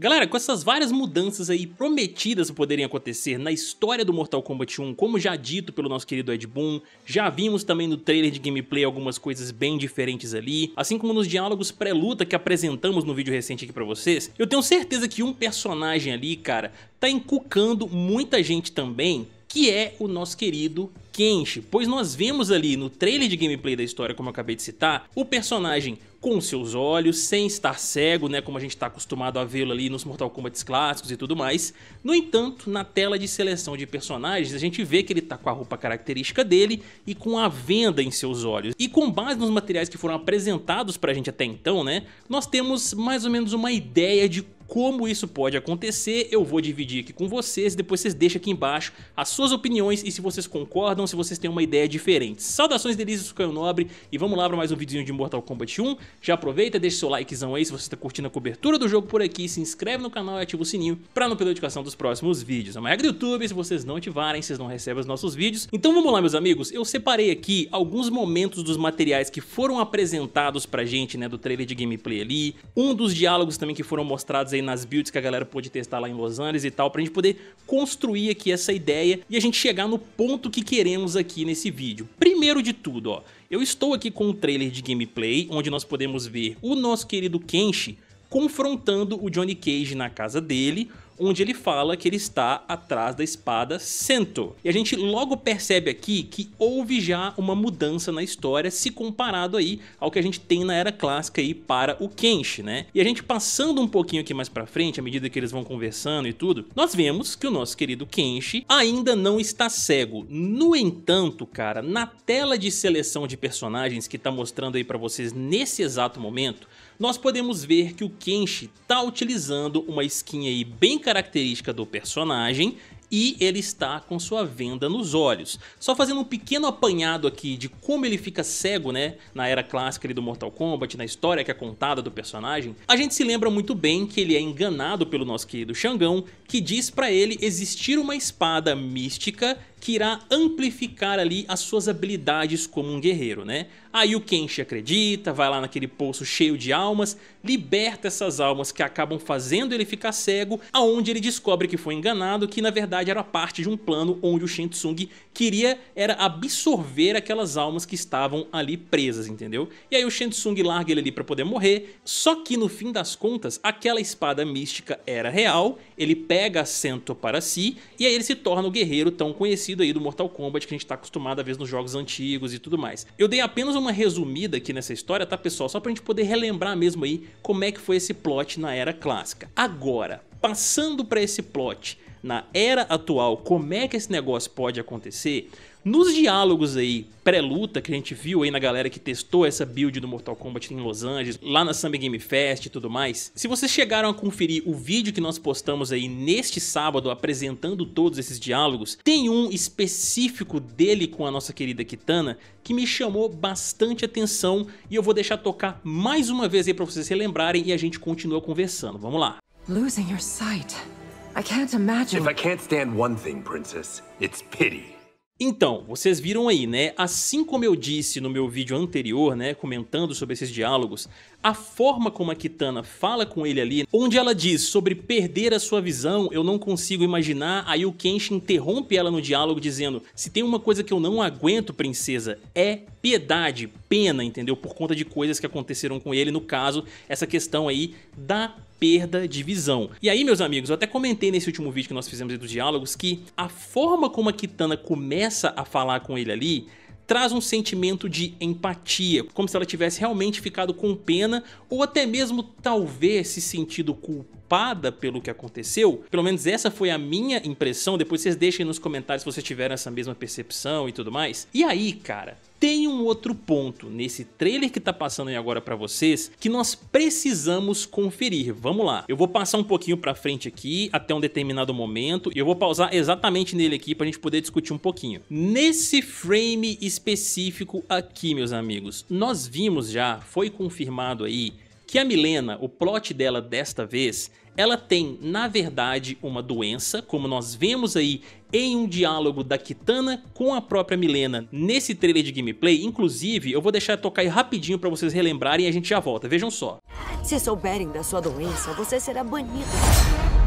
Galera, com essas várias mudanças aí prometidas poderem acontecer na história do Mortal Kombat 1, como já dito pelo nosso querido Ed Boon, já vimos também no trailer de gameplay algumas coisas bem diferentes ali, assim como nos diálogos pré-luta que apresentamos no vídeo recente aqui pra vocês, eu tenho certeza que um personagem ali, cara, tá encucando muita gente também, que é o nosso querido Kenshi, pois nós vemos ali no trailer de gameplay da história, como eu acabei de citar, o personagem com seus olhos, sem estar cego, né, como a gente está acostumado a vê-lo ali nos Mortal Kombat clássicos e tudo mais. No entanto, na tela de seleção de personagens, a gente vê que ele está com a roupa característica dele e com a venda em seus olhos. E com base nos materiais que foram apresentados pra gente até então, né, nós temos mais ou menos uma ideia de como isso pode acontecer, eu vou dividir aqui com vocês, depois vocês deixam aqui embaixo as suas opiniões e se vocês concordam, se vocês têm uma ideia diferente. Saudações delícias, Caio Nobre, e vamos lá para mais um videozinho de Mortal Kombat 1. Já aproveita, deixa seu likezão aí se você está curtindo a cobertura do jogo por aqui, se inscreve no canal e ativa o sininho para não perder a notificação dos próximos vídeos. É uma regra do YouTube, se vocês não ativarem, vocês não recebem os nossos vídeos. Então vamos lá, meus amigos, eu separei aqui alguns momentos dos materiais que foram apresentados pra gente, né, do trailer de gameplay ali, um dos diálogos também que foram mostrados aí nas builds que a galera pôde testar lá em Los Angeles e tal, pra gente poder construir aqui essa ideia e a gente chegar no ponto que queremos aqui nesse vídeo. Primeiro de tudo, ó, eu estou aqui com um trailer de gameplay, onde nós podemos podemos ver o nosso querido Kenshi confrontando o Johnny Cage na casa dele, onde ele fala que ele está atrás da espada Sento. E a gente logo percebe aqui que houve já uma mudança na história se comparado aí ao que a gente tem na era clássica aí para o Kenshi, né? E a gente passando um pouquinho aqui mais para frente, à medida que eles vão conversando e tudo, nós vemos que o nosso querido Kenshi ainda não está cego. No entanto, cara, na tela de seleção de personagens que tá mostrando aí para vocês nesse exato momento, nós podemos ver que o Kenshi está utilizando uma skin aí bem característica do personagem e ele está com sua venda nos olhos. Só fazendo um pequeno apanhado aqui de como ele fica cego, né, na era clássica do Mortal Kombat, na história que é contada do personagem, a gente se lembra muito bem que ele é enganado pelo nosso querido Xangão, que diz pra ele existir uma espada mística que irá amplificar ali as suas habilidades como um guerreiro, né? Aí o Kenshi acredita, vai lá naquele poço cheio de almas, liberta essas almas que acabam fazendo ele ficar cego, aonde ele descobre que foi enganado, que na verdade era parte de um plano onde o Shinsung queria era absorver aquelas almas que estavam ali presas, entendeu? E aí o Shinsung larga ele ali para poder morrer, só que no fim das contas, aquela espada mística era real, ele pega a Sento para si, e aí ele se torna o guerreiro tão conhecido conhecido aí do Mortal Kombat que a gente tá acostumado a ver nos jogos antigos e tudo mais. Eu dei apenas uma resumida aqui nessa história, tá pessoal? Só pra gente poder relembrar mesmo aí como é que foi esse plot na era clássica. Agora, passando para esse plot na era atual, como é que esse negócio pode acontecer, nos diálogos aí pré-luta que a gente viu aí na galera que testou essa build do Mortal Kombat em Los Angeles, lá na Summer Game Fest e tudo mais, se vocês chegaram a conferir o vídeo que nós postamos aí neste sábado apresentando todos esses diálogos, tem um específico dele com a nossa querida Kitana que me chamou bastante atenção e eu vou deixar tocar mais uma vez aí para vocês relembrarem e a gente continua conversando. Vamos lá. Losing your sight. I can't imagine. If I can't stand one thing, princess, it's pity. Então, vocês viram aí, né? Assim como eu disse no meu vídeo anterior, né, comentando sobre esses diálogos, a forma como a Kitana fala com ele ali, onde ela diz sobre perder a sua visão, eu não consigo imaginar, aí o Kenshin interrompe ela no diálogo dizendo: "Se tem uma coisa que eu não aguento, princesa, é piedade, pena", entendeu? Por conta de coisas que aconteceram com ele, no caso, essa questão aí da perda de visão. E aí, meus amigos, eu até comentei nesse último vídeo que nós fizemos dos diálogos que a forma como a Kitana começa a falar com ele ali traz um sentimento de empatia, como se ela tivesse realmente ficado com pena ou até mesmo talvez se sentido culpada pelo que aconteceu. Pelo menos essa foi a minha impressão. Depois vocês deixem nos comentários se vocês tiveram essa mesma percepção e tudo mais. E aí, cara, tem um outro ponto nesse trailer que tá passando aí agora para vocês que nós precisamos conferir. Vamos lá. Eu vou passar um pouquinho para frente aqui até um determinado momento e eu vou pausar exatamente nele aqui pra gente poder discutir um pouquinho. Nesse frame específico aqui, meus amigos, nós vimos já, foi confirmado aí que a Milena, o plot dela desta vez, ela tem, na verdade, uma doença, como nós vemos aí em um diálogo da Kitana com a própria Milena nesse trailer de gameplay. Inclusive, eu vou deixar tocar aí rapidinho para vocês relembrarem e a gente já volta. Vejam só. Se souberem da sua doença, você será banido.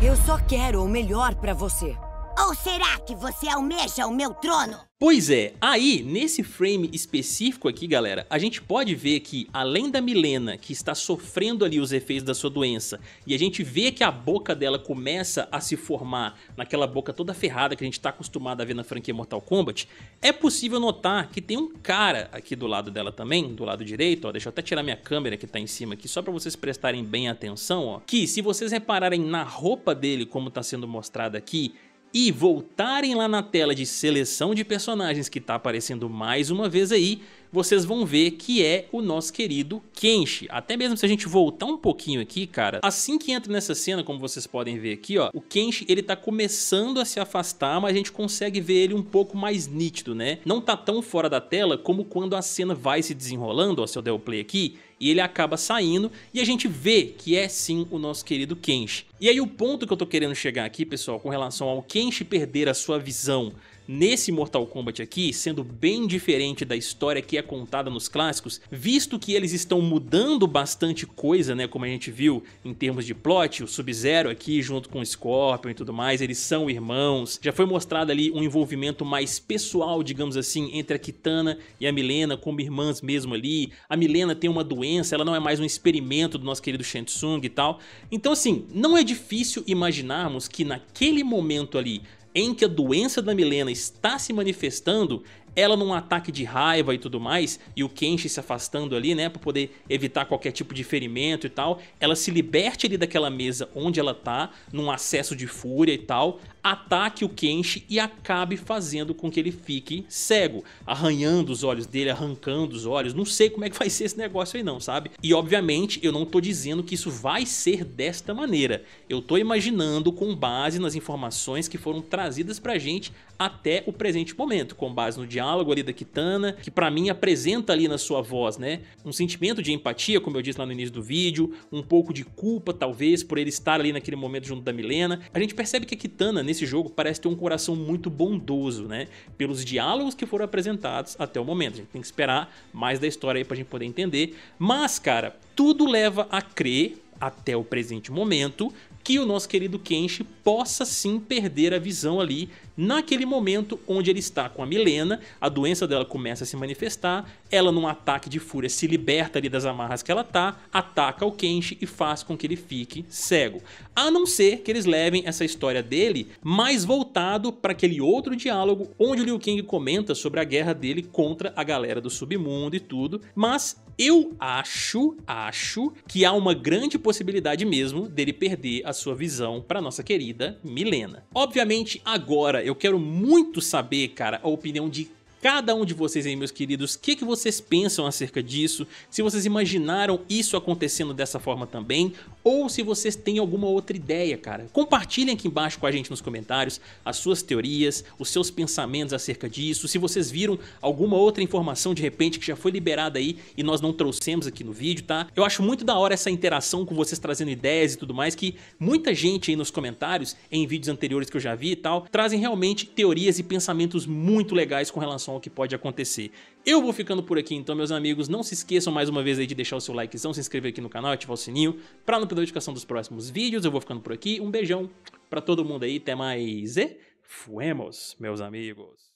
Eu só quero o melhor para você. Ou será que você almeja o meu trono? Pois é, aí nesse frame específico aqui, galera, a gente pode ver que além da Milena, que está sofrendo ali os efeitos da sua doença, e a gente vê que a boca dela começa a se formar naquela boca toda ferrada que a gente está acostumado a ver na franquia Mortal Kombat, é possível notar que tem um cara aqui do lado dela também, do lado direito, ó, deixa eu até tirar minha câmera que está em cima aqui, só para vocês prestarem bem atenção, ó, que se vocês repararem na roupa dele, como está sendo mostrada aqui, e voltarem lá na tela de seleção de personagens que está aparecendo mais uma vez aí, vocês vão ver que é o nosso querido Kenshi. Até mesmo se a gente voltar um pouquinho aqui, cara, assim que entra nessa cena, como vocês podem ver aqui, ó, o Kenshi, ele tá começando a se afastar, mas a gente consegue ver ele um pouco mais nítido, né? Não tá tão fora da tela como quando a cena vai se desenrolando, ó, se eu der o play aqui, e ele acaba saindo e a gente vê que é sim o nosso querido Kenshi. E aí o ponto que eu tô querendo chegar aqui, pessoal, com relação ao Kenshi perder a sua visão Nesse Mortal Kombat aqui, sendo bem diferente da história que é contada nos clássicos, visto que eles estão mudando bastante coisa, né, como a gente viu em termos de plot, o Sub-Zero aqui junto com o Scorpion e tudo mais, eles são irmãos. Já foi mostrado ali um envolvimento mais pessoal, digamos assim, entre a Kitana e a Milena como irmãs mesmo ali. A Milena tem uma doença, ela não é mais um experimento do nosso querido Shansung e tal. Então assim, não é difícil imaginarmos que naquele momento ali em que a doença da Milena está se manifestando, ela num ataque de raiva e tudo mais, e o Kenshi se afastando ali, né, para poder evitar qualquer tipo de ferimento e tal, ela se liberte ali daquela mesa onde ela tá, num acesso de fúria e tal, ataque o Kenshi e acabe fazendo com que ele fique cego, arranhando os olhos dele, arrancando os olhos, não sei como é que vai ser esse negócio aí não, sabe? E obviamente eu não tô dizendo que isso vai ser desta maneira, eu tô imaginando com base nas informações que foram trazidas pra gente até o presente momento, com base no diálogo ali da Kitana, que pra mim apresenta ali na sua voz, né, um sentimento de empatia, como eu disse lá no início do vídeo, um pouco de culpa talvez por ele estar ali naquele momento junto da Milena, a gente percebe que a Kitana, nesse jogo parece ter um coração muito bondoso, né? Pelos diálogos que foram apresentados até o momento. A gente tem que esperar mais da história aí pra gente poder entender. Mas, cara, tudo leva a crer até o presente momento que o nosso querido Kenshi possa sim perder a visão ali naquele momento onde ele está com a Milena, a doença dela começa a se manifestar, ela num ataque de fúria se liberta ali das amarras que ela tá, ataca o Kenshi e faz com que ele fique cego. A não ser que eles levem essa história dele mais voltado para aquele outro diálogo onde o Liu Kang comenta sobre a guerra dele contra a galera do submundo e tudo, mas eu acho, acho que há uma grande possibilidade mesmo dele perder a sua visão para nossa querida Milena. Obviamente, agora eu quero muito saber, cara, a opinião de cada um de vocês aí, meus queridos, o que, que vocês pensam acerca disso, se vocês imaginaram isso acontecendo dessa forma também, ou se vocês têm alguma outra ideia, cara. Compartilhem aqui embaixo com a gente nos comentários as suas teorias, os seus pensamentos acerca disso, se vocês viram alguma outra informação de repente que já foi liberada aí e nós não trouxemos aqui no vídeo, tá? Eu acho muito da hora essa interação com vocês trazendo ideias e tudo mais, que muita gente aí nos comentários, em vídeos anteriores que eu já vi e tal, trazem realmente teorias e pensamentos muito legais com relação relação ao que pode acontecer. Eu vou ficando por aqui então, meus amigos. Não se esqueçam mais uma vez aí de deixar o seu likezão, se inscrever aqui no canal, ativar o sininho para não perder a notificação dos próximos vídeos. Eu vou ficando por aqui. Um beijão para todo mundo aí. Até mais e fuemos, meus amigos.